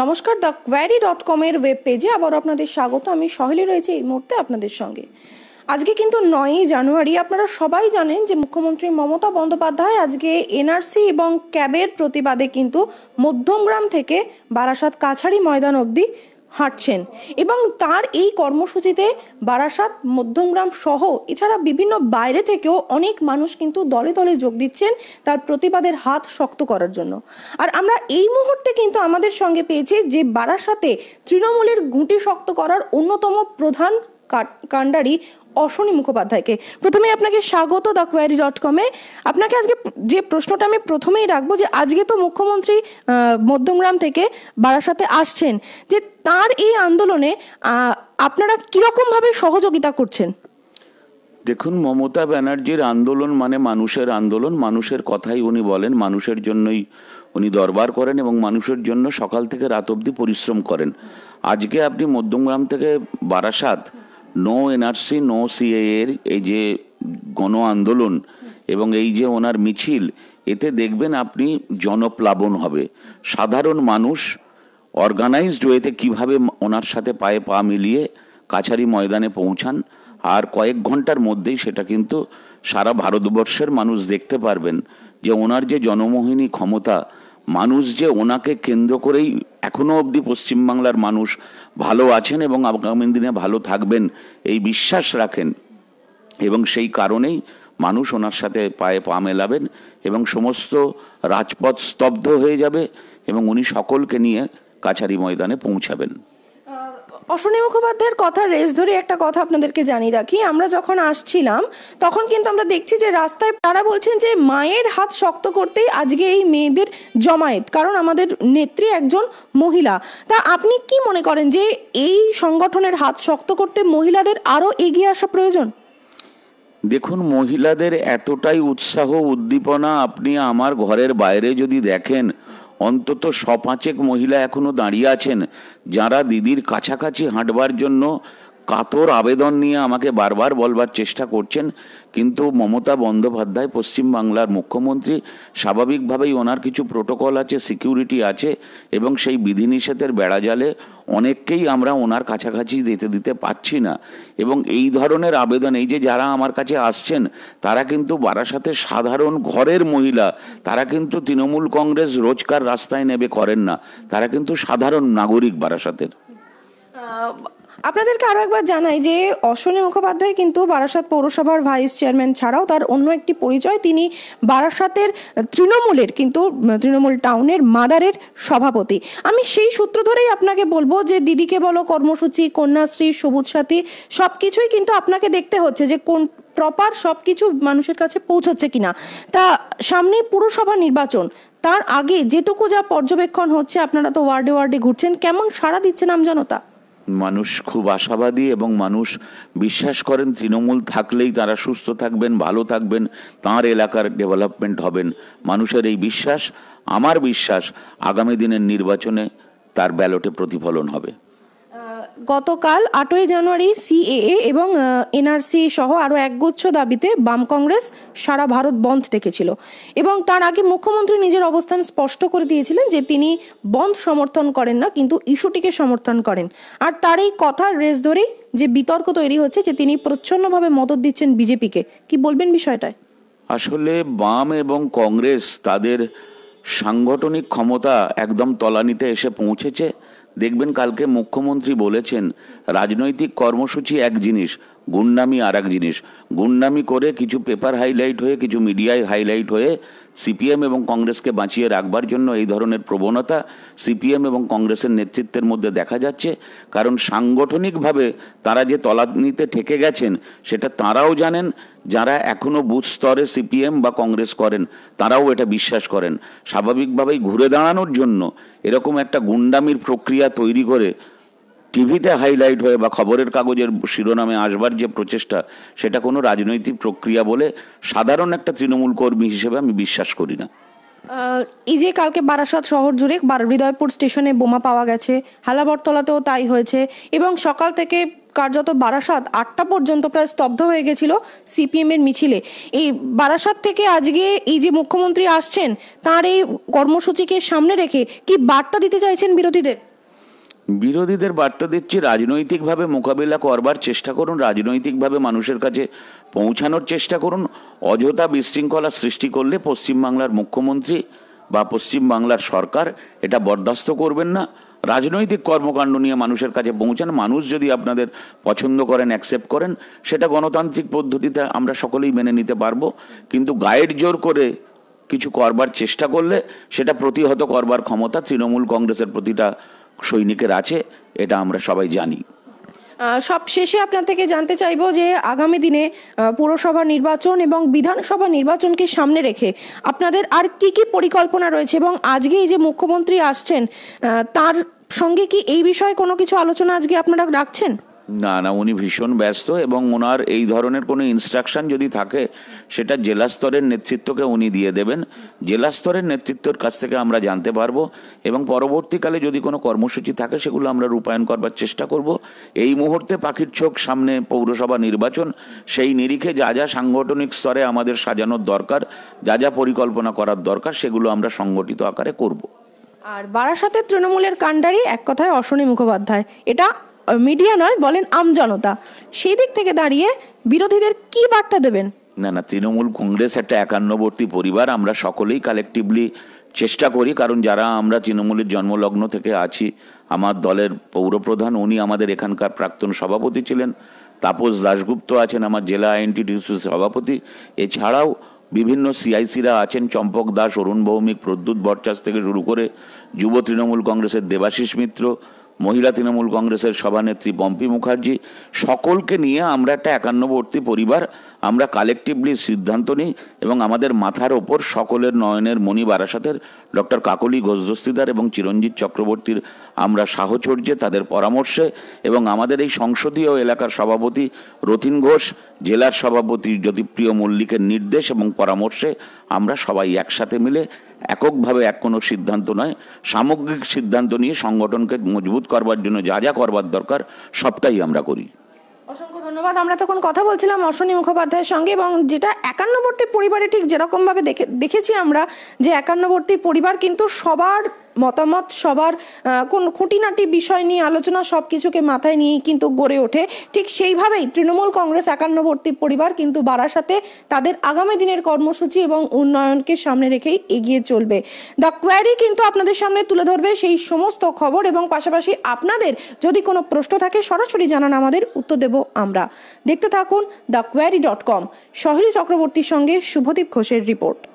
নমস্কার the Quiry dot কমের web পেজে আবার আপনাদের স্বাগত আমি সহলে রয়েছে এই মুহূর্তে আপনাদের সঙ্গে আজকে কিন্তু নয়ই জানুয়ারি আপনারা সবাই জানেন যে মুখ্যমন্ত্রী মমতা বন্দ্যোপাধ্যায় আজকে এনআরসি এবং ক্যাবের প্রতিবাদে কিন্তু মধ্যমগ্রাম থেকে বারাসাত কাছাড়ি ময়দান অবধি হাঁটছেন এবং তার এই কর্মসূচিতে বারাসাত মধ্যমগ্রাম সহ এছাড়া বিভিন্ন বাইরে থেকেও অনেক মানুষ কিন্তু দলে দলে যোগ দিচ্ছেন তার প্রতিবাদের হাত শক্ত করার জন্য আর আমরা এই মুহূর্তে কিন্তু আমাদের সঙ্গে পেয়েছি যে বারাসাতে তৃণমূলের ঘুঁটি শক্ত করার অন্যতম প্রধান কাণ্ডারি অশ্বনী মুখোপাধ্যায়কে প্রথমে আপনাকে স্বাগত দ্য কোয়ারি ডট কমে আপনাকে আজকে যে প্রশ্নটা আমি প্রথমেই রাখবো যে আজকে তো মুখ্যমন্ত্রী মধ্যমগ্রাম থেকে বারাসাতে আসছেন যে তার এই আন্দোলনে আপনারা কীরকমভাবে সহযোগিতা করছেন দেখুন মমতা ব্যানার্জির আন্দোলন মানে মানুষের আন্দোলন মানুষের কথাই উনি বলেন মানুষের জন্যই উনি দরবার করেন এবং মানুষের জন্য সকাল থেকে রাত অবধি পরিশ্রম করেন আজকে আপনি মধ্যমগ্রাম থেকে Barasat no NRC no CA এর এই যে গণ আন্দোলন এবং এই যে ওনার মিছিল এতে দেখবেন আপনি জনপ্লাবন হবে সাধারণ মানুষ অর্গানাইজড ওয়েতে কিভাবে ওনার সাথে পায়ে পা মিলিয়ে কাছারি ময়দানে পৌঁছান আর কয়েক ঘন্টার মধ্যেই সেটা কিন্তু সারা ভারতবর্ষের মানুষ দেখতে পারবেন যে ওনার যে জনমোহিনী ক্ষমতা মানুষ যে ওনাকে কেন্দ্র করেই এখনও অবধি পশ্চিমবাংলার মানুষ ভালো আছেন এবং আগামী দিনে ভালো থাকবেন এই বিশ্বাস রাখেন এবং সেই কারণেই মানুষ ওনার সাথে পায়ে পা মেলাবেন এবং সমস্ত রাজপথ স্তব্ধ হয়ে যাবে এবং উনি সকলকে নিয়ে কাছারি ময়দানে পৌঁছাবেন অশ্বনী মুখোপাধ্যায়ের কথা রেস ধরে একটা কথা আপনাদেরকে জানিয়ে রাখি আমরা যখন আসছিলাম তখন কিন্তু আমরা দেখছি যে রাস্তায় তারা বলছেন যে মায়ের হাত শক্ত করতেই আজকে এই মেয়েদের জমায়েত কারণ আমাদের নেত্রী একজন মহিলা তা আপনি কি মনে করেন যে এই সংগঠনের হাত শক্ত করতে মহিলাদের আরও এগিয়ে আসা প্রয়োজন দেখুন মহিলাদের এতটাই উৎসাহ উদ্দীপনা আপনি আমার ঘরের বাইরে যদি দেখেন অন্তত পাঁচেক মহিলা এখনও দাঁড়িয়ে আছেন যারা দিদির কাছাকাছি হাঁটবার জন্য কাতর আবেদন নিয়ে আমাকে বারবার বলবার চেষ্টা করছেন কিন্তু মমতা বন্দ্যোপাধ্যায় পশ্চিমবাংলার মুখ্যমন্ত্রী স্বাভাবিকভাবেই ওনার কিছু প্রোটোকল আছে সিকিউরিটি আছে এবং সেই বিধিনিষেধের বেড়াজালে অনেককেই আমরা ওনার কাছাকাছি দিতে দিতে পাচ্ছি না এবং এই ধরনের আবেদন এই যে যারা আমার কাছে আসছেন তারা কিন্তু বারাসাতে সাধারণ ঘরের মহিলা তারা কিন্তু তৃণমূল কংগ্রেস রোজকার রাস্তায় নেবে করেন না তারা কিন্তু সাধারণ নাগরিক বারাসাতের আপনাদেরকে আরও একবার জানাই যে অশ্বনী মুখোপাধ্যায় কিন্তু বারাসাত পৌরসভার ভাইস চেয়ারম্যান ছাড়াও তার অন্য একটি পরিচয় তিনি বারাসাতের তৃণমূলের কিন্তু তৃণমূল টাউনের মাদারের সভাপতি আমি সেই সূত্র ধরেই আপনাকে বলবো যে দিদিকে বলো কর্মসূচি কন্যাশ্রী সবুজ সাথী সব কিছুই কিন্তু আপনাকে দেখতে হচ্ছে যে কোন প্রপার সব কিছু মানুষের কাছে পৌঁছচ্ছে কিনা তা সামনে পুরসভা নির্বাচন তার আগে যেটুকু যা পর্যবেক্ষণ হচ্ছে আপনারা তো ওয়ার্ডে ওয়ার্ডে ঘুরছেন কেমন সাড়া দিচ্ছেন আমজনতা মানুষ খুব আশাবাদী এবং মানুষ বিশ্বাস করেন তৃণমূল থাকলেই তারা সুস্থ থাকবেন ভালো থাকবেন তার এলাকার ডেভেলপমেন্ট হবেন মানুষের এই বিশ্বাস আমার বিশ্বাস আগামী দিনের নির্বাচনে তার ব্যালটে প্রতিফলন হবে গতকাল আটই জানুয়ারি সিএএ এবং এনআরসি সহ আরও একগুচ্ছ দাবিতে বাম কংগ্রেস সারা ভারত বন্ধ ডেকেছিল এবং তার আগে মুখ্যমন্ত্রী নিজের অবস্থান স্পষ্ট করে দিয়েছিলেন যে তিনি বন্ধ সমর্থন করেন না কিন্তু ইস্যুটিকে সমর্থন করেন আর তার এই কথার রেস ধরেই যে বিতর্ক তৈরি হচ্ছে যে তিনি প্রচ্ছন্নভাবে মদত দিচ্ছেন বিজেপিকে কি বলবেন বিষয়টায় আসলে বাম এবং কংগ্রেস তাদের সাংগঠনিক ক্ষমতা একদম তলানিতে এসে পৌঁছেছে দেখবেন কালকে মুখ্যমন্ত্রী বলেছেন রাজনৈতিক কর্মসূচি এক জিনিস গুন্ডামি আর এক জিনিস গুন্ডামি করে কিছু পেপার হাইলাইট হয়ে কিছু মিডিয়ায় হাইলাইট হয়ে সিপিএম এবং কংগ্রেসকে বাঁচিয়ে রাখবার জন্য এই ধরনের প্রবণতা সিপিএম এবং কংগ্রেসের নেতৃত্বের মধ্যে দেখা যাচ্ছে কারণ সাংগঠনিকভাবে তারা যে তলানিতে ঠেকে গেছেন সেটা তারাও জানেন যারা এখনও বুথ স্তরে সিপিএম বা কংগ্রেস করেন তারাও এটা বিশ্বাস করেন স্বাভাবিকভাবেই ঘুরে দাঁড়ানোর জন্য এরকম একটা গুন্ডামির প্রক্রিয়া তৈরি করে টিভিতে হাইলাইট হয়ে বা খবরের কাগজের শিরোনামে আসবার যে প্রচেষ্টা সেটা কোনো রাজনৈতিক প্রক্রিয়া বলে সাধারণ একটা তৃণমূল কর্মী হিসেবে আমি বিশ্বাস করি না এই যে কালকে বারাসাত শহর জুড়ে হৃদয়পুর স্টেশনে বোমা পাওয়া গেছে হালাবরতলাতেও তাই হয়েছে এবং সকাল থেকে কার্যত বারাসাত আটটা পর্যন্ত প্রায় স্তব্ধ হয়ে গেছিল সিপিএম এর মিছিলে এই বারাসাত থেকে আজকে এই যে মুখ্যমন্ত্রী আসছেন তার এই কর্মসূচিকে সামনে রেখে কি বার্তা দিতে চাইছেন বিরোধীদের বিরোধীদের বার্তা দিচ্ছি রাজনৈতিকভাবে মোকাবিলা করবার চেষ্টা করুন রাজনৈতিকভাবে মানুষের কাছে পৌঁছানোর চেষ্টা করুন অযথা বিশৃঙ্খলা সৃষ্টি করলে পশ্চিমবাংলার মুখ্যমন্ত্রী বা পশ্চিমবাংলার সরকার এটা বরদাস্ত করবেন না রাজনৈতিক কর্মকাণ্ড নিয়ে মানুষের কাছে পৌঁছান মানুষ যদি আপনাদের পছন্দ করেন অ্যাকসেপ্ট করেন সেটা গণতান্ত্রিক পদ্ধতিতে আমরা সকলেই মেনে নিতে পারবো কিন্তু গাইড জোর করে কিছু করবার চেষ্টা করলে সেটা প্রতিহত করবার ক্ষমতা তৃণমূল কংগ্রেসের প্রতিটা সৈনিকের আছে এটা আমরা সবাই জানি সব শেষে আপনার থেকে জানতে চাইব যে আগামী দিনে পুরসভা নির্বাচন এবং বিধানসভা নির্বাচনকে সামনে রেখে আপনাদের আর কি কি পরিকল্পনা রয়েছে এবং আজকে এই যে মুখ্যমন্ত্রী আসছেন তার সঙ্গে কি এই বিষয়ে কোনো কিছু আলোচনা আজকে আপনারা রাখছেন না না উনি ভীষণ ব্যস্ত এবং ওনার এই ধরনের কোনো ইনস্ট্রাকশন যদি থাকে সেটা জেলা স্তরের নেতৃত্বকে উনি দিয়ে দেবেন জেলা স্তরের নেতৃত্বের কাছ থেকে আমরা জানতে পারবো এবং পরবর্তীকালে যদি কোনো কর্মসূচি থাকে সেগুলো আমরা রূপায়ণ করবার চেষ্টা করব এই মুহূর্তে পাখির চোখ সামনে পৌরসভা নির্বাচন সেই নিরিখে যা যা সাংগঠনিক স্তরে আমাদের সাজানোর দরকার যা যা পরিকল্পনা করার দরকার সেগুলো আমরা সংগঠিত আকারে করব আর বারাসাতের তৃণমূলের কাণ্ডারি এক কথায় অশ্বনী মুখোপাধ্যায় এটা মিডিয়া নয় বলেন আম জনতা সেই দিক থেকে দাঁড়িয়ে বিরোধীদের কি বার্তা দেবেন না না তৃণমূল কংগ্রেস একটা একান্নবর্তী পরিবার আমরা সকলেই কালেকটিভলি চেষ্টা করি কারণ যারা আমরা তৃণমূলের জন্মলগ্ন থেকে আছি আমার দলের পৌরপ্রধান উনি আমাদের এখানকার প্রাক্তন সভাপতি ছিলেন তাপস দাশগুপ্ত আছেন আমার জেলা আইএনটিটিউসির সভাপতি এছাড়াও বিভিন্ন সিআইসিরা আছেন চম্পক দাস অরুণ ভৌমিক প্রদ্যুৎ বরচাস থেকে শুরু করে যুব তৃণমূল কংগ্রেসের দেবাশিস মিত্র মহিলা তৃণমূল কংগ্রেসের সভানেত্রী পম্পি মুখার্জি সকলকে নিয়ে আমরা একটা একান্নবর্তী পরিবার আমরা কালেকটিভলি সিদ্ধান্ত নিই এবং আমাদের মাথার ওপর সকলের নয়নের মণি বারাসাতের ডক্টর কাকলি ঘোষদস্তিদার এবং চিরঞ্জিত চক্রবর্তীর আমরা সাহচর্যে তাদের পরামর্শে এবং আমাদের এই সংসদীয় এলাকার সভাপতি রতিন ঘোষ জেলার সভাপতি জ্যোতিপ্রিয় মল্লিকের নির্দেশ এবং পরামর্শে আমরা সবাই একসাথে মিলে এককভাবে এক কোনো সিদ্ধান্ত নয় সামগ্রিক সিদ্ধান্ত নিয়ে সংগঠনকে মজবুত করবার জন্য যা যা করবার দরকার সবটাই আমরা করি ধন্যবাদ আমরা তখন কথা বলছিলাম অশ্বনী মুখোপাধ্যায়ের সঙ্গে এবং যেটা একান্নবর্তী পরিবারে ঠিক যেরকমভাবে দেখে দেখেছি আমরা যে একান্নবর্তী পরিবার কিন্তু সবার মতামত সবার কোন খুঁটিনাটি বিষয় নিয়ে আলোচনা সব কিছুকে মাথায় নিয়েই কিন্তু গড়ে ওঠে ঠিক সেইভাবেই তৃণমূল কংগ্রেস একান্নবর্তী পরিবার কিন্তু বারাসাতে তাদের আগামী দিনের কর্মসূচি এবং উন্নয়নকে সামনে রেখেই এগিয়ে চলবে দ্য কোয়ারি কিন্তু আপনাদের সামনে তুলে ধরবে সেই সমস্ত খবর এবং পাশাপাশি আপনাদের যদি কোনো প্রশ্ন থাকে সরাসরি জানান আমাদের উত্তর দেব আমরা দেখতে থাকুন the Quiry dot com Saheli চক্রবর্তীর সঙ্গে শুভদীপ ঘোষের রিপোর্ট